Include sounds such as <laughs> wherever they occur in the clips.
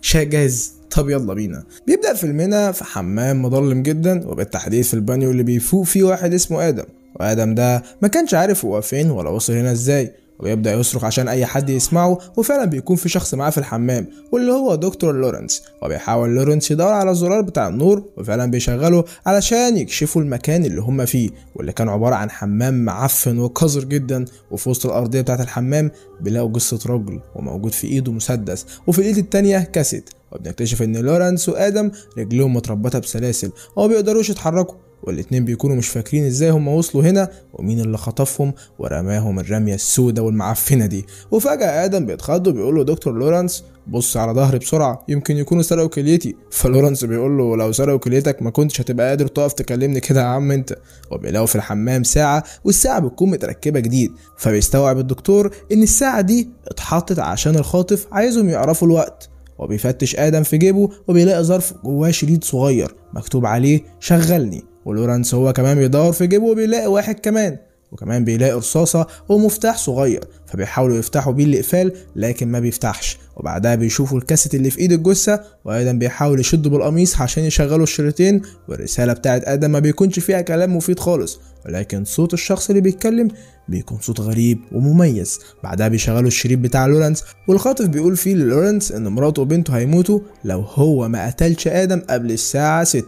شاي جاهز طب يلا بينا بيبدا فيلمنا في حمام مظلم جدا وبالتحديد في البانيو اللي بيفوق فيه واحد اسمه ادم وادم ده ما كانش عارف هو فين ولا وصل هنا ازاي ويبدأ يصرخ عشان أي حد يسمعه وفعلا بيكون في شخص معاه في الحمام واللي هو دكتور لورنس وبيحاول لورنس يدور على الزرار بتاع النور وفعلا بيشغله علشان يكشفوا المكان اللي هما فيه واللي كان عبارة عن حمام معفن وقذر جدا وفي وسط الأرضية بتاعة الحمام بيلاقوا جثة رجل وموجود في إيده مسدس وفي الإيد التانية كاسيت وبنكتشف إن لورنس وآدم رجليهم متربطة بسلاسل وما بيقدروش يتحركوا والاتنين بيكونوا مش فاكرين ازاي هما وصلوا هنا ومين اللي خطفهم ورماهم الرمية السودة والمعفنة دي وفجأة آدم بيتخض وبيقول له دكتور لورانس بص على ظهري بسرعة يمكن يكونوا سرقوا كليتي فلورانس بيقول له لو سرقوا كليتك ما كنتش هتبقى قادر تقف تكلمني كده يا عم انت وبيلاقوا في الحمام ساعة والساعة بتكون متركبة جديد فبيستوعب الدكتور ان الساعة دي اتحطت عشان الخاطف عايزهم يعرفوا الوقت وبيفتش آدم في جيبه وبيلاقي ظرف جواه شريط صغير مكتوب عليه شغلني ولورانس هو كمان بيدور في جيبه وبيلاقي واحد كمان وكمان بيلاقي رصاصة ومفتاح صغير فبيحاولوا يفتحوا بيه الإقفال لكن ما بيفتحش وبعدها بيشوفوا الكاسيت اللي في إيد الجثة وآدم بيحاول يشده بالقميص عشان يشغلوا الشريطين والرسالة بتاعت آدم ما بيكونش فيها كلام مفيد خالص ولكن صوت الشخص اللي بيتكلم بيكون صوت غريب ومميز بعدها بيشغلوا الشريط بتاع لورنس والخاطف بيقول فيه للورنس ان مراته وبنته هيموتوا لو هو ما قتلش ادم قبل الساعة 6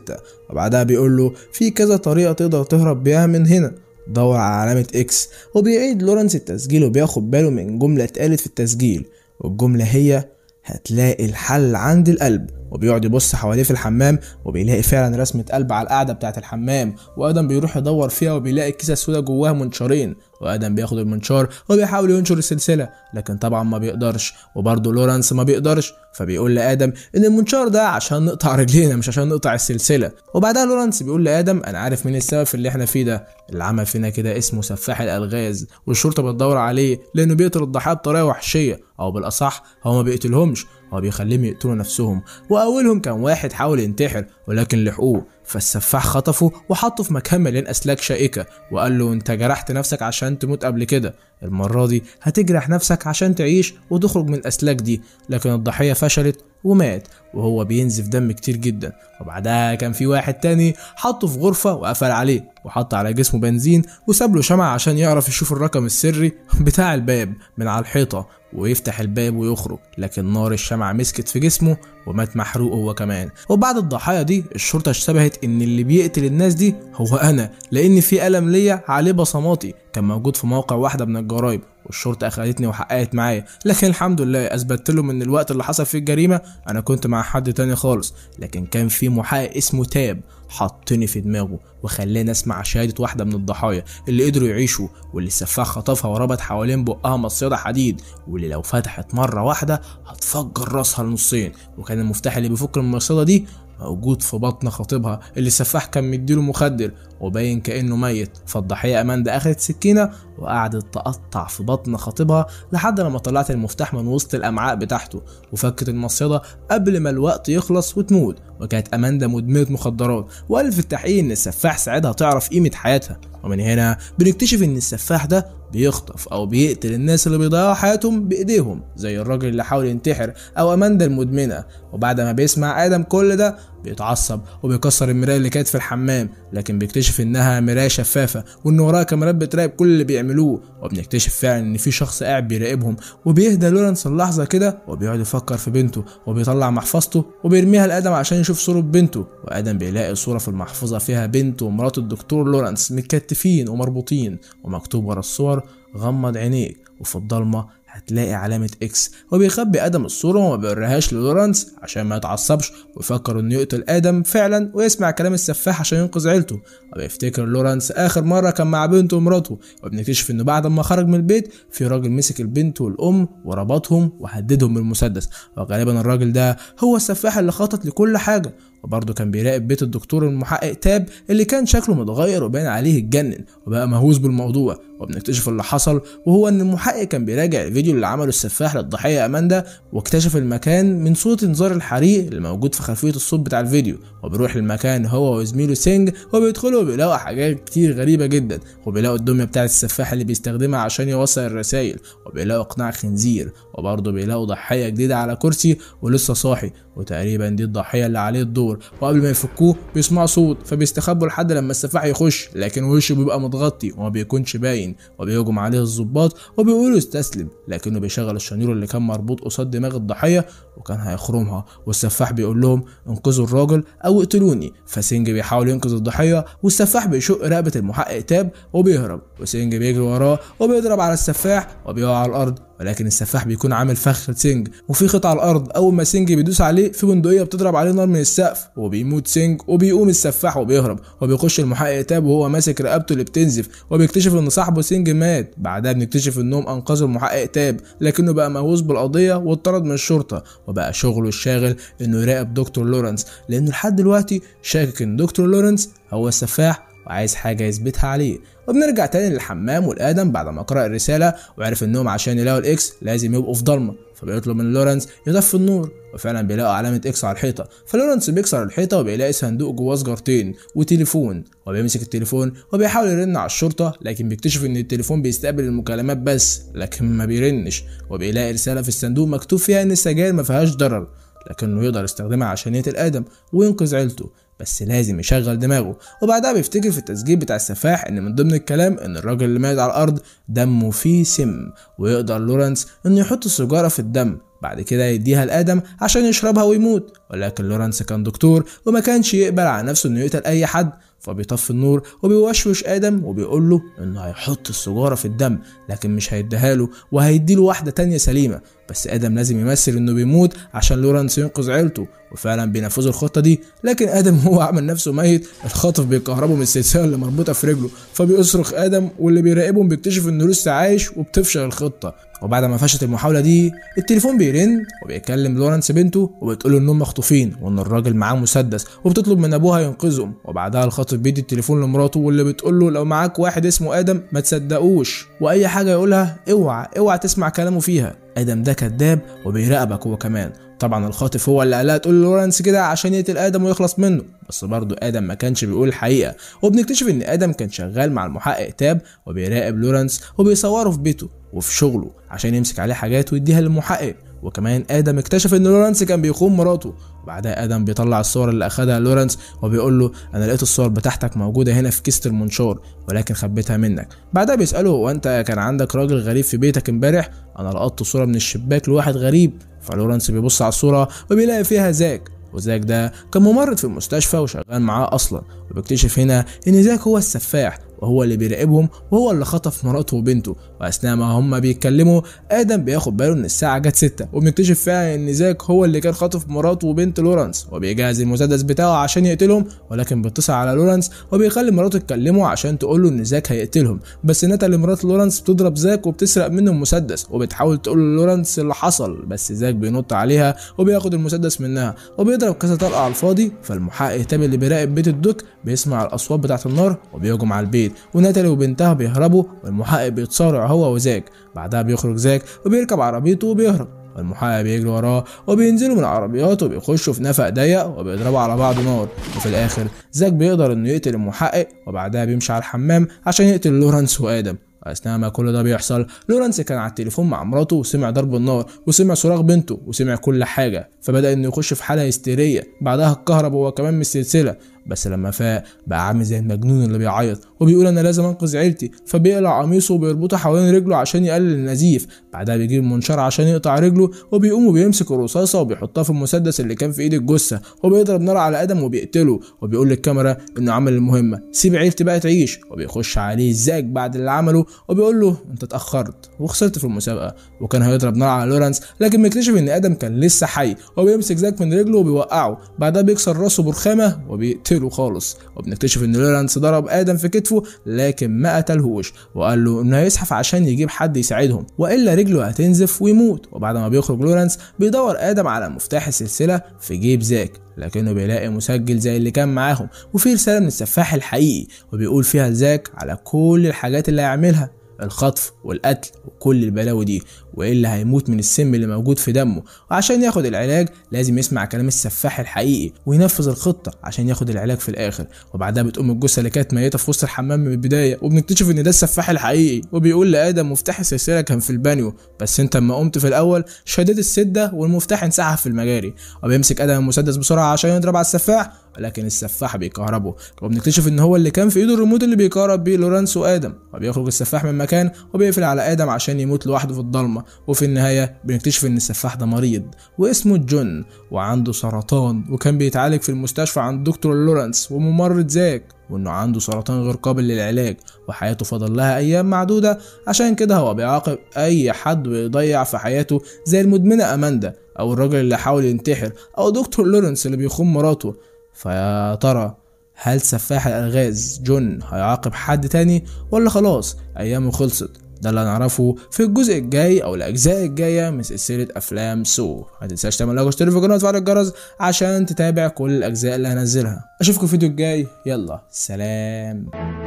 وبعدها بيقول له في كذا طريقة تقدر تهرب بيها من هنا دور على علامة اكس وبيعيد لورنس التسجيل وبياخد باله من جملة اتقالت في التسجيل والجملة هي هتلاقي الحل عند القلب وبيقعد يبص حواليه في الحمام وبيلاقي فعلا رسمة قلب على القعدة بتاعة الحمام وآدم بيروح يدور فيها وبيلاقي الكيسة السوداء جواها منشارين وآدم بياخد المنشار وبيحاول ينشر السلسلة لكن طبعا ما بيقدرش وبرضه لورانس ما بيقدرش فبيقول لآدم إن المنشار ده عشان نقطع رجلينا مش عشان نقطع السلسلة وبعدها لورانس بيقول لآدم أنا عارف مين السبب في اللي إحنا فيه ده اللي عمل فينا كده اسمه سفاح الألغاز والشرطة بتدور عليه لأنه بيقتل الضحايا بطريقة وحشية أو بالأصح هو ما بيقتلهمش هو بيخليهم يقتلوا نفسهم واولهم كان واحد حاول ينتحر ولكن لحقوه فالسفاح خطفه وحطه في مكان مليان أسلاك شائكة وقال له أنت جرحت نفسك عشان تموت قبل كده المرة دي هتجرح نفسك عشان تعيش وتخرج من الأسلاك دي لكن الضحية فشلت ومات وهو بينزف دم كتير جدا وبعدها كان في واحد تاني حطه في غرفة وقفل عليه وحط على جسمه بنزين وساب له شمعة عشان يعرف يشوف الرقم السري <laughs> بتاع الباب من على الحيطة ويفتح الباب ويخرج لكن نار الشمعة مسكت في جسمه ومات محروق هو كمان وبعد الضحايا دي الشرطة اشتبهت ان اللي بيقتل الناس دي هو انا لان في قلم ليا عليه بصماتي كان موجود في موقع واحدة من الجرايب والشرطة اخدتني وحققت معايا لكن الحمد لله اثبتت لهم ان الوقت اللي حصل فيه الجريمة انا كنت مع حد تاني خالص لكن كان في محقق اسمه تاب حطني في دماغه وخلاني اسمع شهادة واحدة من الضحايا اللي قدروا يعيشوا واللي السفاح خطفها وربط حوالين بقها مصيدة حديد واللي لو فتحت مرة واحدة هتفجر راسها لنصين وكان المفتاح اللي بيفك المصيدة دي موجود في بطن خطيبها اللي السفاح كان مديله مخدر وباين كأنه ميت فالضحية أماندا اخذت سكينة وقعدت تقطع في بطن خطيبها لحد لما طلعت المفتاح من وسط الأمعاء بتاعته وفكت المصيدة قبل ما الوقت يخلص وتموت وكانت أماندا مدمنة مخدرات وألف التحقيق إن السفاح ساعدها تعرف قيمة حياتها ومن هنا بنكتشف إن السفاح ده بيخطف أو بيقتل الناس اللي بيضيعوا حياتهم بإيديهم زي الراجل اللي حاول ينتحر أو أماندا المدمنة وبعد ما بيسمع آدم كل ده بيتعصب وبيكسر المراية اللي كانت في الحمام لكن بيكتشف انها مراية شفافة وان وراها كاميرات بتراقب كل اللي بيعملوه وبنكتشف فعلا ان في شخص قاعد بيراقبهم وبيهدى لورنس اللحظة كده وبيقعد يفكر في بنته وبيطلع محفظته وبيرميها لادم عشان يشوف صورة بنته وادم بيلاقي صورة في المحفظة فيها بنته ومرات الدكتور لورنس متكتفين ومربوطين ومكتوب ورا الصور غمض عينيك وفي الضلمة هتلاقي علامة اكس وبيخبي ادم الصورة وما بيوريهاش للورانس عشان ما يتعصبش ويفكر انه يقتل ادم فعلا ويسمع كلام السفاح عشان ينقذ عيلته وبيفتكر لورانس اخر مرة كان مع بنته ومراته وبنكتشف انه بعد ما خرج من البيت في راجل مسك البنت والام وربطهم وهددهم بالمسدس وغالبا الراجل ده هو السفاح اللي خطط لكل حاجة وبرضه كان بيراقب بيت الدكتور المحقق تاب اللي كان شكله متغير وبان عليه اتجنن وبقى مهووس بالموضوع وبنكتشف اللي حصل وهو ان المحقق كان بيراجع الفيديو اللي عمله السفاح للضحيه اماندا واكتشف المكان من صوت انذار الحريق اللي موجود في خلفيه الصوت بتاع الفيديو وبيروح المكان هو وزميله سينج وبيدخلوا وبيلاقوا حاجات كتير غريبه جدا وبيلاقوا الدميه بتاعه السفاح اللي بيستخدمها عشان يوصل الرسائل وبيلاقوا قناع خنزير وبرضه بيلاقوا ضحيه جديده على كرسي ولسه صاحي وتقريبا دي الضحيه اللي عليه الدور الدور وقبل ما يفكوه بيسمعوا صوت فبيستخبوا لحد لما السفاح يخش لكن وشه بيبقى متغطي وما بيكونش باين وبيهجم عليه الظباط وبيقولوا استسلم لكنه بيشغل الشنيور اللي كان مربوط قصاد دماغ الضحيه وكان هيخرمها والسفاح بيقول لهم انقذوا الراجل او اقتلوني فسينج بيحاول ينقذ الضحيه والسفاح بيشق رقبه المحقق تاب وبيهرب وسينج بيجري وراه وبيضرب على السفاح وبيقع على الارض ولكن السفاح بيكون عامل فخ سينج وفي خيط على الارض اول ما سينج بيدوس عليه في بندقيه بتضرب عليه نار من السقف وبيموت سينج وبيقوم السفاح وبيهرب وبيخش المحقق تاب وهو ماسك رقبته اللي بتنزف وبيكتشف ان صاحبه سينج مات بعدها بنكتشف انهم انقذوا المحقق تاب لكنه بقى مهووس بالقضيه واتطرد من الشرطه وبقى شغله الشاغل انه يراقب دكتور لورنس لانه لحد دلوقتي شاكك ان دكتور لورنس هو السفاح وعايز حاجة يثبتها عليه وبنرجع تاني للحمام والآدم بعد ما قرأ الرسالة وعرف إنهم عشان يلاقوا الإكس لازم يبقوا في ضلمة فبيطلب من لورنس يطفي النور وفعلا بيلاقوا علامة إكس على الحيطة فلورنس بيكسر الحيطة وبيلاقي صندوق جواه سجارتين وتليفون وبيمسك التليفون وبيحاول يرن على الشرطة لكن بيكتشف إن التليفون بيستقبل المكالمات بس لكن ما بيرنش وبيلاقي رسالة في الصندوق مكتوب فيها إن السجاير ما فيهاش ضرر لكنه يقدر يستخدمها عشان يقتل آدم وينقذ عيلته بس لازم يشغل دماغه وبعدها بيفتكر في التسجيل بتاع السفاح ان من ضمن الكلام ان الراجل اللي مات على الارض دمه فيه سم ويقدر لورنس انه يحط السجارة في الدم بعد كده يديها لادم عشان يشربها ويموت ولكن لورنس كان دكتور وما كانش يقبل على نفسه انه يقتل اي حد فبيطفي النور وبيوشوش ادم وبيقول له انه هيحط السجاره في الدم لكن مش هيديها له وهيدي له واحده تانية سليمه بس ادم لازم يمثل انه بيموت عشان لورانس ينقذ عيلته وفعلا بينفذوا الخطه دي لكن ادم هو عمل نفسه ميت الخطف بيكهربه من السلسله اللي مربوطه في رجله فبيصرخ ادم واللي بيراقبهم بيكتشف انه لسه عايش وبتفشل الخطه وبعد ما فشلت المحاوله دي التليفون بيرن وبيكلم لورانس بنته وبتقول انهم مخطوفين وان الراجل معاه مسدس وبتطلب من ابوها ينقذهم وبعدها الخاطف بيدي التليفون لمراته واللي بتقول له لو معاك واحد اسمه ادم ما تصدقوش واي حاجه يقولها اوعى اوعى تسمع كلامه فيها ادم ده كذاب وبيراقبك هو كمان طبعا الخاطف هو اللي قالها تقول لورانس كده عشان يقتل ادم ويخلص منه بس برضه ادم ما كانش بيقول الحقيقه وبنكتشف ان ادم كان شغال مع المحقق تاب وبيراقب لورانس وبيصوره في بيته وفي شغله عشان يمسك عليه حاجات ويديها للمحقق وكمان ادم اكتشف ان لورانس كان بيخون مراته بعدها ادم بيطلع الصور اللي اخدها لورنس وبيقول له انا لقيت الصور بتاعتك موجوده هنا في كيسه المنشار ولكن خبيتها منك بعدها بيساله وانت كان عندك راجل غريب في بيتك امبارح انا لقطت صوره من الشباك لواحد غريب فلورنس بيبص على الصوره وبيلاقي فيها زاك وزاك ده كان ممرض في المستشفى وشغال معاه اصلا وبيكتشف هنا ان زاك هو السفاح وهو اللي بيراقبهم وهو اللي خطف مراته وبنته واثناء ما هما بيتكلموا ادم بياخد باله ان الساعه جت 6 وبيكتشف فيها ان زاك هو اللي كان خاطف مراته وبنت لورانس وبيجهز المسدس بتاعه عشان يقتلهم ولكن بيتصل على لورانس وبيخلي مراته تكلمه عشان تقول له ان زاك هيقتلهم بس اللي مرات لورانس بتضرب زاك وبتسرق منه المسدس وبتحاول تقول لورانس اللي حصل بس زاك بينط عليها وبياخد المسدس منها وبيضرب كذا طلقه على الفاضي فالمحقق تابي اللي بيراقب بيت الدوك بيسمع الاصوات بتاعه النار وبيهجم على البيت البيت وناتالي وبنتها بيهربوا والمحقق بيتصارع هو وزاك بعدها بيخرج زاك وبيركب عربيته وبيهرب والمحقق بيجري وراه وبينزلوا من العربيات وبيخشوا في نفق ضيق وبيضربوا على بعض نار وفي الاخر زاك بيقدر انه يقتل المحقق وبعدها بيمشي على الحمام عشان يقتل لورانس وادم اثناء ما كل ده بيحصل لورانس كان على التليفون مع مراته وسمع ضرب النار وسمع صراخ بنته وسمع كل حاجه فبدا انه يخش في حاله هستيريه بعدها اتكهرب هو كمان من السلسله بس لما فاق بقى عامل زي المجنون اللي بيعيط وبيقول انا لازم انقذ عيلتي فبيقلع قميصه وبيربطه حوالين رجله عشان يقلل النزيف بعدها بيجيب منشار عشان يقطع رجله وبيقوم وبيمسك الرصاصه وبيحطها في المسدس اللي كان في ايد الجثه وبيضرب نار على ادم وبيقتله وبيقول للكاميرا انه عمل المهمه سيب عيلتي بقى تعيش وبيخش عليه زاك بعد اللي عمله وبيقول له انت اتاخرت وخسرت في المسابقه وكان هيضرب نار على لورانس لكن بيكتشف ان ادم كان لسه حي وبيمسك زاك من رجله وبيوقعه بعدها بيكسر راسه برخامه وبيقتله قتله خالص وبنكتشف ان لورانس ضرب ادم في كتفه لكن ما قتلهوش وقال له انه هيزحف عشان يجيب حد يساعدهم والا رجله هتنزف ويموت وبعد ما بيخرج لورانس بيدور ادم على مفتاح السلسله في جيب زاك لكنه بيلاقي مسجل زي اللي كان معاهم وفيه رساله من السفاح الحقيقي وبيقول فيها لزاك على كل الحاجات اللي هيعملها الخطف والقتل وكل البلاوي دي والا هيموت من السم اللي موجود في دمه وعشان ياخد العلاج لازم يسمع كلام السفاح الحقيقي وينفذ الخطه عشان ياخد العلاج في الاخر وبعدها بتقوم الجثه اللي كانت ميته في وسط الحمام من البدايه وبنكتشف ان ده السفاح الحقيقي وبيقول لادم مفتاح السلسله كان في البانيو بس انت اما قمت في الاول شديت السده والمفتاح انسحب في المجاري وبيمسك ادم المسدس بسرعه عشان يضرب على السفاح ولكن السفاح بيكهربه وبنكتشف ان هو اللي كان في ايده الريموت اللي بيكهرب بيه لورانس وادم وبيخرج السفاح من مكان وبيقفل على ادم عشان يموت لوحده في الضلمه وفي النهاية بنكتشف إن السفاح ده مريض واسمه جون وعنده سرطان وكان بيتعالج في المستشفى عند دكتور لورنس وممرض زاك وإنه عنده سرطان غير قابل للعلاج وحياته فضل لها أيام معدودة عشان كده هو بيعاقب أي حد ويضيع في حياته زي المدمنة أماندا أو الراجل اللي حاول ينتحر أو دكتور لورنس اللي بيخون مراته فيا ترى هل سفاح الألغاز جون هيعاقب حد تاني ولا خلاص أيامه خلصت ده اللي هنعرفه في الجزء الجاي او الاجزاء الجايه من سلسله افلام سو ما تنساش تعمل لايك واشترك في القناه وتفعل الجرس عشان تتابع كل الاجزاء اللي هنزلها اشوفكم في الفيديو الجاي يلا سلام